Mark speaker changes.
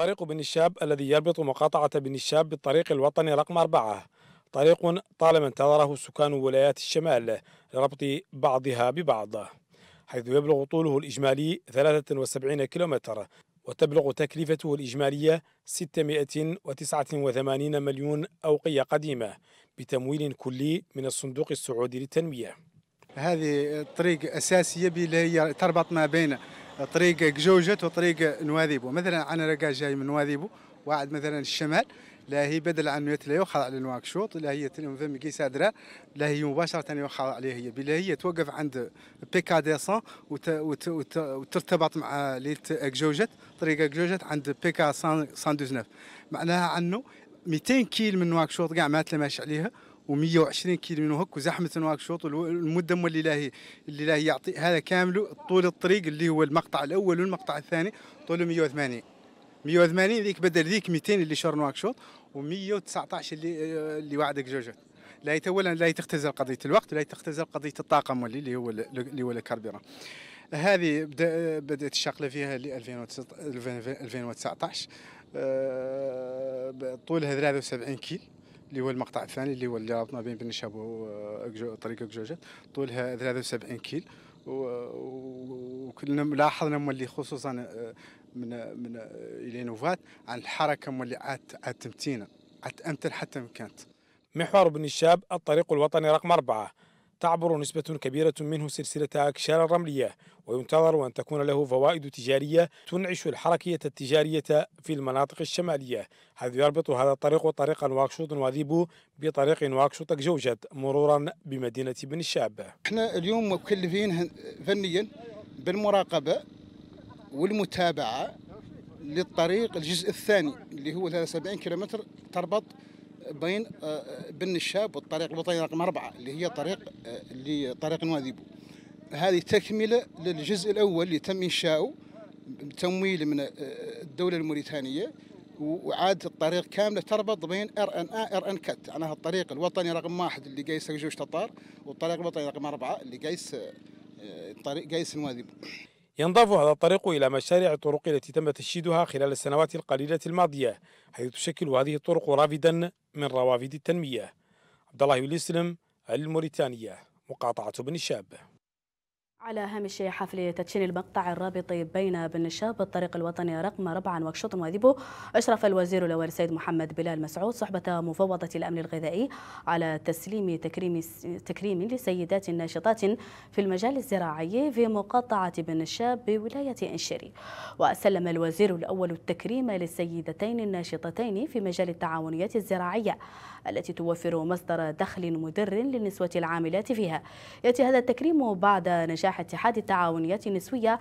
Speaker 1: طريق بن الشاب الذي يربط مقاطعة بن الشاب بالطريق الوطني رقم أربعة طريق طالما انتظره سكان ولايات الشمال لربط بعضها ببعض حيث يبلغ طوله الإجمالي 73 كيلومتر وتبلغ تكلفته الإجمالية 689 مليون أوقية قديمة بتمويل كلي من الصندوق السعودي للتنمية هذه طريق أساسية
Speaker 2: اللي هي تربط ما بين طريق جوجت وطريق نواذيبو مثلا انا رقا جاي من نواذيبو واحد مثلا الشمال لا هي بدل عن مثل يخضع لنواكشوط لا هي تنم فم كي سادرا لا هي مباشرة يخضع عليها هي بلا هي توقف عند بيكا ديسون وترتبط مع ليت اكجوجت طريق اكجوجت عند بيكا 119 معناها عنه 200 كيل من نواكشوط كاع ما تلمش عليها و120 كيلو من هك وزحمه نواكشوط المده اللي لاهي اللي لاهي يعطي هذا كامل طول الطريق اللي هو المقطع الاول والمقطع الثاني طوله 180 180 ذيك بدل ذيك 200 اللي شهر نواكشوط و119 اللي اللي وعدك جوجوت لا يتولى لا تختزل قضيه الوقت ولا تختزل قضيه الطاقم اللي هو اللي هو الكربيران هذه بدا بدات الشقله فيها 2019 آه، طولها 73 كيلو اللي هو المقطع الثاني اللي هو اللي رابط ما بين بن شاب وطريق آه، أكجوجات طولها 73 كيل وكنا لاحظنا مولي خصوصا آه، من من آه، الينوفات
Speaker 1: عن الحركه مولي عاد عاد تمتينا عاد امتن حتى مكانت محور بن الشاب الطريق الوطني رقم أربعة تعبر نسبة كبيرة منه سلسلة أكشان الرملية وينتظر أن تكون له فوائد تجارية تنعش الحركية التجارية في المناطق الشمالية حيث يربط هذا الطريق طريق نواكشوط وذيبو بطريق نواكشوط جوجد مرورا بمدينة بن الشاب احنا اليوم مكلفين
Speaker 3: فنيا بالمراقبة والمتابعة للطريق الجزء الثاني اللي هو 73 كيلومتر تربط بين آه، آه، بن الشاب والطريق الوطني رقم أربعة اللي هي طريق آه، اللي طريق نواذيبو هذه تكملة للجزء الأول اللي تم إنشاؤه بتمويل من الدولة الموريتانية وعاد الطريق كاملة تربط بين ار ان ا إيه، ار ان كات معناها الطريق الوطني رقم واحد اللي قيس جوج تطار والطريق الوطني رقم أربعة اللي قيس
Speaker 1: طريق قيس نواذيبو ينضاف هذا الطريق إلى مشاريع الطرق التي تم تشييدها خلال السنوات القليلة الماضية حيث تشكل هذه الطرق رافدا من روافد التنمية عبد الله يوليسلم الموريتانية مقاطعة بن شاب
Speaker 4: على هامش حفل تدشين المقطع الرابط بين بن الشاب بالطريق الوطني رقم 4 وكشوط وذيبو أشرف الوزير الأول السيد محمد بلال مسعود صحبة مفوضة الأمن الغذائي على تسليم تكريم تكريم لسيدات ناشطات في المجال الزراعي في مقاطعة بن الشاب بولاية إنشيري وسلم الوزير الأول التكريم للسيدتين الناشطتين في مجال التعاونيات الزراعية التي توفر مصدر دخل مدر للنسوة العاملات فيها يأتي هذا التكريم بعد نجاح افتتاح اتحاد التعاونيات النسوية